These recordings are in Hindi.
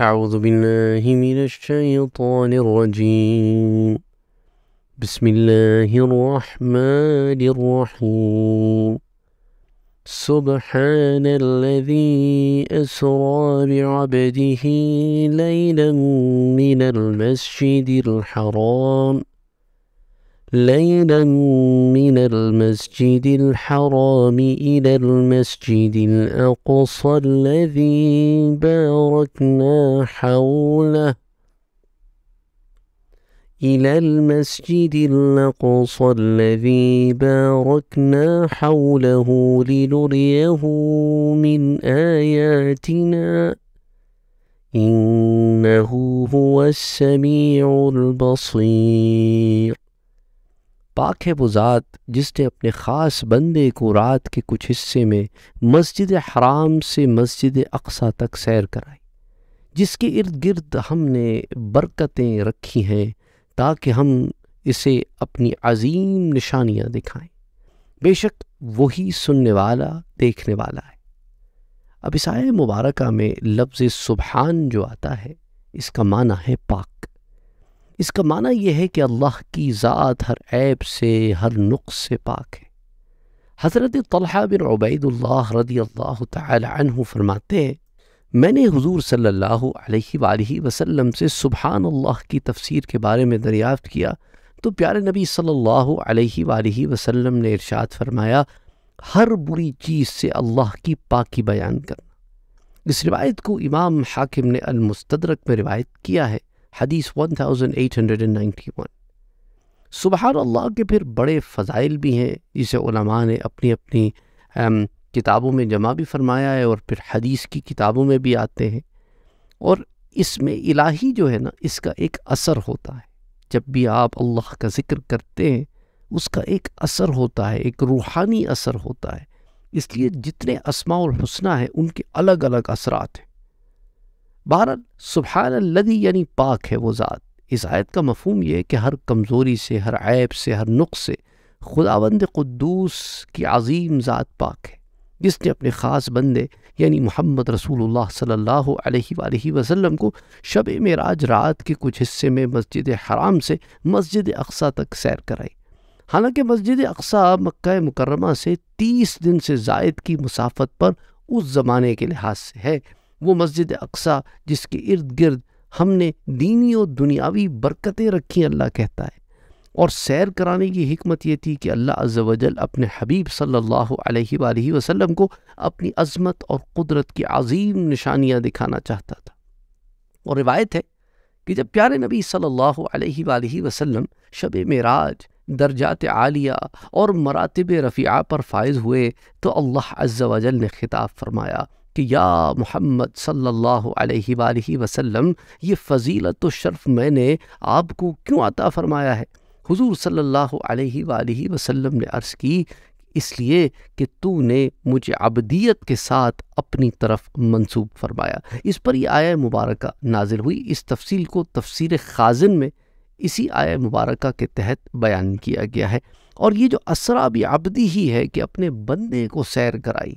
أعوذ بالله من الشيطان الرجيم بسم الله الرحمن الرحيم سبحان الذي أسرى بعبده ليلا من المسجد الحرام ليلا من المسجد الحرام إلى المسجد الأقصى الذي باركنا حوله إلى المسجد الأقصى الذي باركنا حوله لنريه من آياتنا إنه هو السميع البصير पाक है वो ज़ात जिसने अपने ख़ास बंदे को रात के कुछ हिस्से में मस्जिद हराम से मस्जिद अक्सा तक सैर कराई जिसके इर्द गिर्द हमने बरकतें रखी हैं ताकि हम इसे अपनी अजीम निशानियाँ दिखाएं बेशक वही सुनने वाला देखने वाला है अब इस आय मुबारक में लफ्ज़ सुबहान जो आता है इसका माना है पाक इसका माना यह है कि अल्लाह की ज़ात हर ऐब से हर नुक़ से पाक है हज़रत तलहा बिन उबैदल रदी अल्लाह तहु फरमाते हैं मैंने हजूर सल्ला वसम से सुबहान अल्लाह की तफसीर के बारे में दरियाफ़्त किया तो प्यारे नबी सल्ला अलैहि ने इरशाद फरमाया हर बुरी चीज़ से अल्लाह की पाकि बयान करना इस रिवायत को इमाम हाकिम ने अलमस्तरक में रिवायत किया है हदीस 1891 सुबहान अल्लाह के फिर बड़े फ़ज़ाइल भी हैं जिसे उलमा ने अपनी अपनी किताबों में जमा भी फरमाया है और फिर हदीस की किताबों में भी आते हैं और इसमें इलाही जो है ना इसका एक असर होता है जब भी आप अल्लाह का ज़िक्र करते हैं उसका एक असर होता है एक रूहानी असर होता है इसलिए जितने असमा और हसना हैं उनके अलग अलग असरात हैं बहर सुबहान लदी यानी पाक है वो ज़ात इस आयत का मफहम यह कि हर कमज़ोरी से हर ऐब से हर नुख से खुदावंद क़ुद्दूस की अजीम ज़ात पाक है जिसने अपने ख़ास बंदे यानी मोहम्मद रसूल सल्ला वसलम को शब राज रात के कुछ हिस्से में मस्जिद हराम से मस्जिद अकसा तक सैर कराई हालांकि मस्जिद अकसा मक्का मुकरमा से तीस दिन से जायद की मुसाफत पर उस ज़माने के लिहाज से है वो मस्जिद अक्सा जिसके इर्द गिर्द हमने दीनी और दुनियावी बरकतें रखी अल्लाह कहता है और सैर कराने की हमत यह थी कि अल्लाह अज्जल अपने हबीब सल्ला वसलम को अपनी अजमत और कुदरत की अजीम निशानियाँ दिखाना चाहता था और रिवायत है कि जब प्यारे नबी सल्ला वसलम शब मराज दर्जात आलिया और मरातब रफ़िया पर फायज़ हुए तो अल्लाह अज्जा वजल ने खिताब फरमाया कि या मोहम्मद सल्ला अलैहि वसल्लम ये फजीलत तो शर्फ़ मैंने आपको क्यों आता फ़रमाया है हुजूर सल्लल्लाहु अलैहि वसल्लम ने अर्ज़ की इसलिए कि तूने मुझे अबदियत के साथ अपनी तरफ मंसूब फरमाया इस पर यह आया मुबारक नाजिल हुई इस तफसील को तफसीर खाजन में इसी आया मुबारक के तहत बयान किया गया है और ये जो असरा भी अबदी ही है कि अपने बंदे को सैर कराई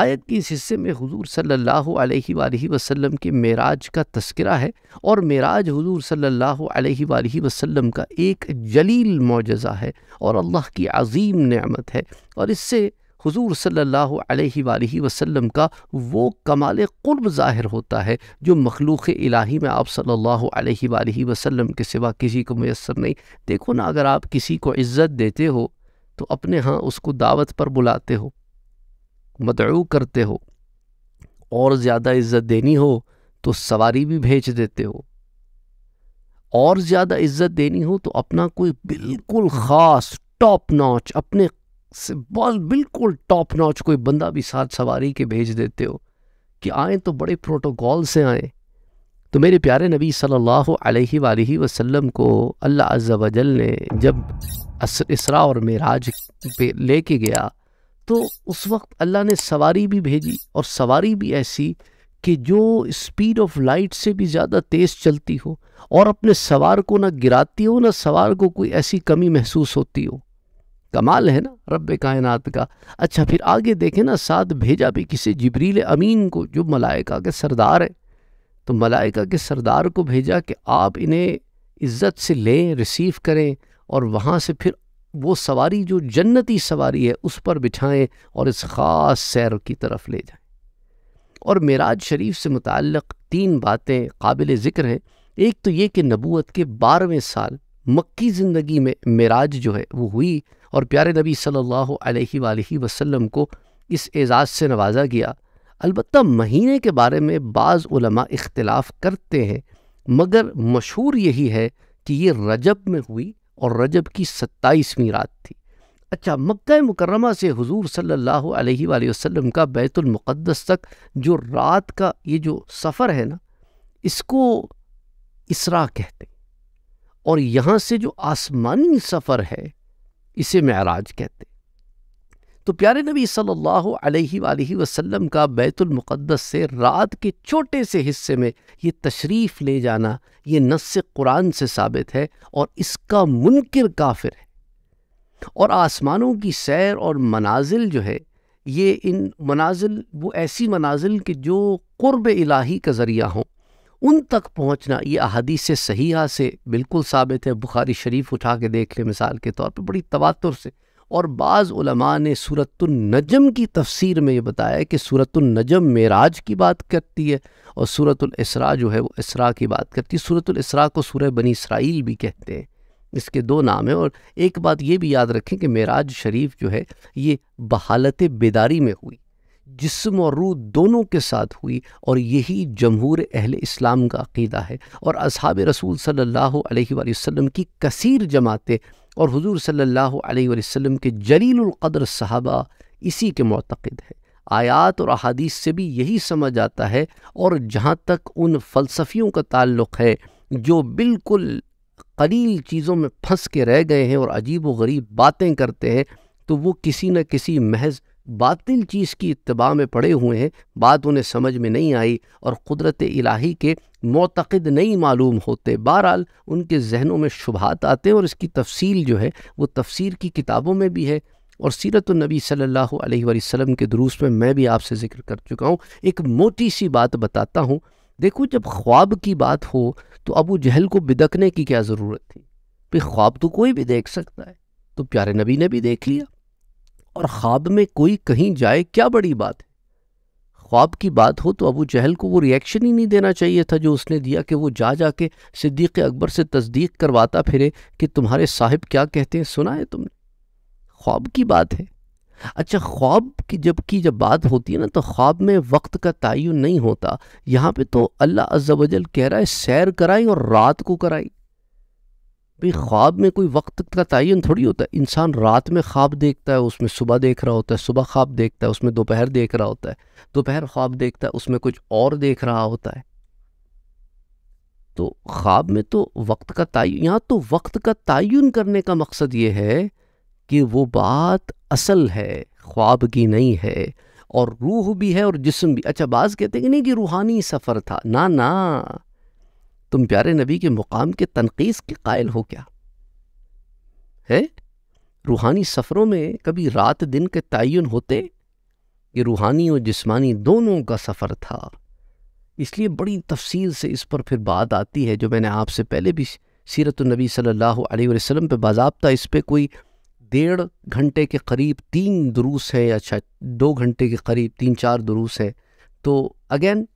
आयत के इस हिस्से में हुजूर सल्लल्लाहु अलैहि अलैहि वसल्लम के मेराज का तस्करा है और मेराज हुजूर सल्लल्लाहु अलैहि अलैहि वसल्लम का एक जलील मुजज़ा है और अल्लाह की अजीम नेमत है और इससे हुजूर सल्लल्लाहु अलैहि अलैहि वसल्लम का वो कमाल क़ुर्ब ज़ाहिर होता है जो मखलूक़ इलाही में आप सल्लल्लाहु अलैहि वसल्लम के सिवा किसी को मैसर नहीं देखो ना अगर आप किसी को इज़्ज़त देते हो तो अपने यहाँ उसको दावत पर बुलाते हो मदऊ करते हो और ज़्यादा इज्जत देनी हो तो सवारी भी भेज देते हो और ज़्यादा इज्जत देनी हो तो अपना कोई बिल्कुल ख़ास टॉप नॉच अपने से बॉल बिल्कुल टॉप नॉच कोई बंदा भी साथ सवारी के भेज देते हो कि आए तो बड़े प्रोटोकॉल से आए तो मेरे प्यारे नबी सल्लल्लाहु अलैहि वसल्लम को अल्लाह अज्जा वजल ने जब इसरा और मेराज पे लेके गया तो उस वक्त अल्लाह ने सवारी भी भेजी और सवारी भी ऐसी कि जो स्पीड ऑफ लाइट से भी ज़्यादा तेज़ चलती हो और अपने सवार को ना गिराती हो ना सवार को कोई ऐसी कमी महसूस होती हो कमाल है ना रब कायनात का अच्छा फिर आगे देखें ना साथ भेजा भी किसी जबरील अमीन को जो मलाइका के सरदार है तो मलाइका के सरदार को भेजा कि आप इन्हें इज़्ज़त से लें रिसीव करें और वहाँ से फिर वो सवारी जो जन्नती सवारी है उस पर बिठाएं और इस ख़ास सैर की तरफ ले जाएं और मेराज शरीफ से मुतक़ तीन बातें काबिल ज़िक्र हैं एक तो ये कि नबूत के बारहवें साल मक्की ज़िंदगी में मेराज जो है वो हुई और प्यारे नबी सल्लल्लाहु अलैहि वसल्लम को इस एज़ाज़ से नवाजा गया अलबत् महीने के बारे में बाज़ इख्तलाफ़ करते हैं मगर मशहूर यही है कि ये रजब में हुई और रजब की सत्ताईसवीं रात थी अच्छा मक्का मुकरमा से हुजूर सल्लल्लाहु अलैहि वसल्लम का बैतुल मुक़द्दस तक जो रात का ये जो सफ़र है ना इसको इसरा कहते हैं और यहाँ से जो आसमानी सफ़र है इसे महराज कहते हैं तो प्यारे नबी सल्लल्लाहु अलैहि वसल्लम का बैतुलमक़दस से रात के छोटे से हिस्से में ये तशरीफ़ ले जाना ये नस्स कुरान से साबित है और इसका मुनकर काफिर है और आसमानों की सैर और मनाजिल जो है ये इन मनाजिल वो ऐसी मनाजिल के जो क़ुरब इलाही का ज़रिया हों उन तक पहुँचना ये अहदीस सहीहा से बिल्कुल साबित है बुखारी शरीफ उठा के देख ले मिसाल के तौर पर बड़ी तवातुर से और बाज़ ने सूरतुलनजम की तफसीर में ये बताया कि सूरतुलनजम मेराज की बात करती है और सूरतुलसरा जो है वो इसरा की बात करती है सूरतुलसरा को सूरह बनी इसराइल भी कहते हैं इसके दो नाम हैं और एक बात ये भी याद रखें कि मेराज शरीफ जो है ये बहालत बेदारी में हुई जिसम और रूह दोनों के साथ हुई और यही जमहूर अहल इस्लाम का अकीदा है और अब रसूल सल्लल्लाहु अलैहि वसल्लम की कसीर जमातें और हुजूर सल्लल्लाहु अलैहि वसल्लम के जलीलुल्क़द्र सहाबा इसी के मतक़द हैं आयात और अहादीस से भी यही समझ आता है और जहाँ तक उन फ़लसफ़ियों का ताल्लुक़ है जो बिल्कुल कलील चीज़ों में फंस के रह गए हैं और अजीब व गरीब बातें करते हैं तो वो किसी न किसी महज बातिल चीज़ की इतबा में पड़े हुए हैं बात उन्हें समझ में नहीं आई और कुदरत इलाही के मोतद नहीं मालूम होते बहरहाल उनके जहनों में शुभात आते हैं और इसकी तफसील जो है वो तफसीर की किताबों में भी है और सीरत नबी सल्लल्लाहु अलैहि वसल्लम के दुरूस में मैं भी आपसे ज़िक्र कर चुका हूँ एक मोटी सी बात बताता हूँ देखो जब ख्वाब की बात हो तो अबू जहल को बिदकने की क्या ज़रूरत थी भाई ख्वाब तो कोई भी देख सकता है तो प्यारे नबी ने भी देख लिया और ख्वाब में कोई कहीं जाए क्या बड़ी बात है ख्वाब की बात हो तो अबू जहल को वो रिएक्शन ही नहीं देना चाहिए था जो उसने दिया कि वो जा जाके सिद्दीक अकबर से तस्दीक करवाता फिरे कि तुम्हारे साहिब क्या कहते हैं सुना है तुमने ख्वाब की बात है अच्छा ख्वाब की जब की जब बात होती है ना तो ख्वाब में वक्त का तयन नहीं होता यहाँ पे तो अल्लाह अज्जा वजल कह रहा है सैर कराई और रात को कराई भाई ख्वाब में कोई वक्त का तयन थोड़ी होता है इंसान रात में ख्वाब देखता है उसमें सुबह देख रहा होता है सुबह ख्वाब देखता है उसमें दोपहर देख रहा होता है दोपहर ख्वाब देखता है उसमें कुछ और देख रहा होता है तो ख्वाब में तो वक्त का तयन यहाँ तो वक्त का तयन करने का मकसद ये है कि वो बात असल है ख्वाब की नहीं है और रूह भी है और जिसम भी अच्छा बाज कहते हैं कि नहीं कि रूहानी सफ़र था ना ना तुम प्यारे नबी के मुकाम के तनकीस के कायल हो क्या है रूहानी सफ़रों में कभी रात दिन के तयन होते ये रूहानी और जिस्मानी दोनों का सफ़र था इसलिए बड़ी तफसील से इस पर फिर बात आती है जो मैंने आपसे पहले भी सीरत नबी सल्लल्लाहु अलैहि वसल्लम पे बाबा इस पर कोई डेढ़ घंटे के करीब तीन दुरूस है या अच्छा दो घंटे के करीब तीन चार दुरूस है तो अगेन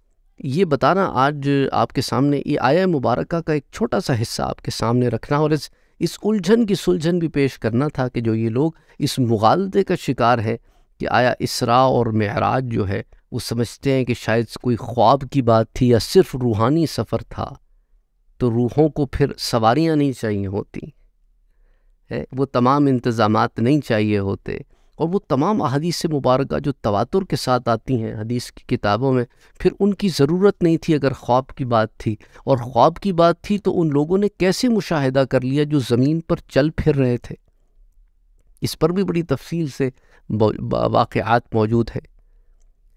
ये बताना आज आपके सामने ये आया मुबारक का एक छोटा सा हिस्सा आपके सामने रखना और इस इस उलझन की सुलझन भी पेश करना था कि जो ये लोग इस मुगालते का शिकार है कि आया इसरा और महराज जो है वो समझते हैं कि शायद कोई ख्वाब की बात थी या सिर्फ रूहानी सफ़र था तो रूहों को फिर सवारियाँ नहीं चाहिए होती है वो तमाम इंतज़ाम नहीं चाहिए होते और वो तमाम से मुबारक जो तवातुर के साथ आती हैं हदीस की किताबों में फिर उनकी ज़रूरत नहीं थी अगर ख्वाब की बात थी और ख्वाब की बात थी तो उन लोगों ने कैसे मुशाहिदा कर लिया जो ज़मीन पर चल फिर रहे थे इस पर भी बड़ी तफसील से वाक़ात मौजूद है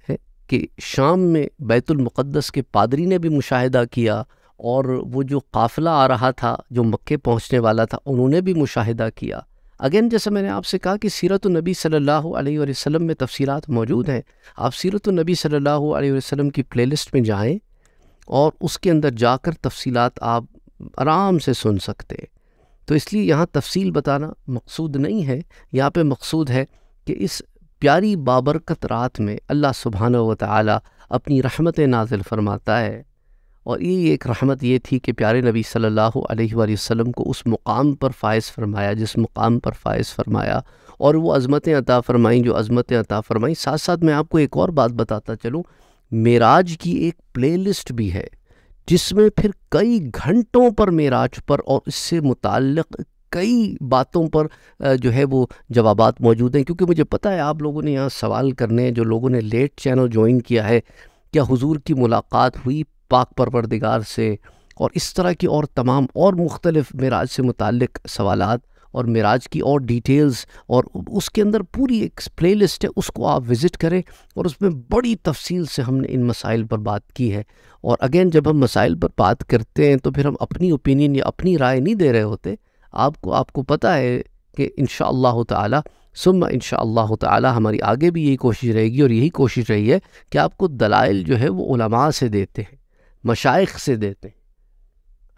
है कि शाम में बैतुलमक़दस के पादरी ने भी मुशाहिदा किया और वो जो काफ़िला आ रहा था जो मक्के पहुंचने वाला था उन्होंने भी मुशाहिदा किया अगेन जैसा मैंने आपसे कहा कि सीरत नबी सल्लल्लाहु अलैहि वसल्लम में तफसीलात मौजूद हैं आप सीरत नबी सल्लल्लाहु अलैहि वसल्लम की प्लेलिस्ट में जाएं और उसके अंदर जाकर तफसीलात आप आराम से सुन सकते हैं तो इसलिए यहाँ तफसील बताना मकसूद नहीं है यहाँ पे मकसूद है कि इस प्यारी बाबरकत रात में अल्लाह सुबहान व ताली अपनी रहमत नाजिल फरमाता है और ये एक रहमत ये थी कि प्यारे नबी सल्लल्लाहु अलैहि वसल्लम को उस मुकाम पर फायज़ फरमाया जिस मुकाम पर फायज़ फरमाया और वो अज़मतें अता फ़रमाईं जो अज़मतें अता फ़रमाईं साथ साथ मैं आपको एक और बात बताता चलूँ मेराज की एक प्लेलिस्ट भी है जिसमें फिर कई घंटों पर मेराज पर और इससे मुतक कई बातों पर जो है वो जवाबात मौजूद हैं क्योंकि मुझे पता है आप लोगों ने यहाँ सवाल करने हैं जो लोगों ने लेट चैनल ज्वाइन किया है क्या हुजूर की मुलाकात हुई पाक परवरदिगार से और इस तरह की और तमाम और मुख्तलिफ मराज से मुतक सवाल और मराज की और डिटेल्स और उसके अंदर पूरी एक प्ले लिस्ट है उसको आप विज़िट करें और उसमें बड़ी तफसील से हमने इन मसाइल पर बात की है और अगेन जब हम मसाइल पर बात करते हैं तो फिर हम अपनी ओपिनियन या अपनी राय नहीं दे रहे होते आपको आपको पता है कि इन शह सुम इन ताला हमारी आगे भी यही कोशिश रहेगी और यही कोशिश रही है कि आपको दलाइल जो है वो उलमा से देते हैं मशाइ से देते हैं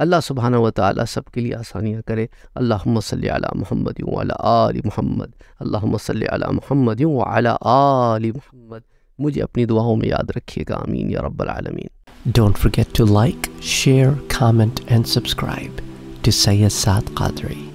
अल्लाह सुबहाना व ताली सब के लिए आसानियाँ करे अल्लाह सल महमद आल महमद अल्लाह सल महमद आल महमद मुझे अपनी दुआओं में याद रखिएगा आमीन या रब्बालमीन don't forget to like share comment and subscribe to Syed सात कादरी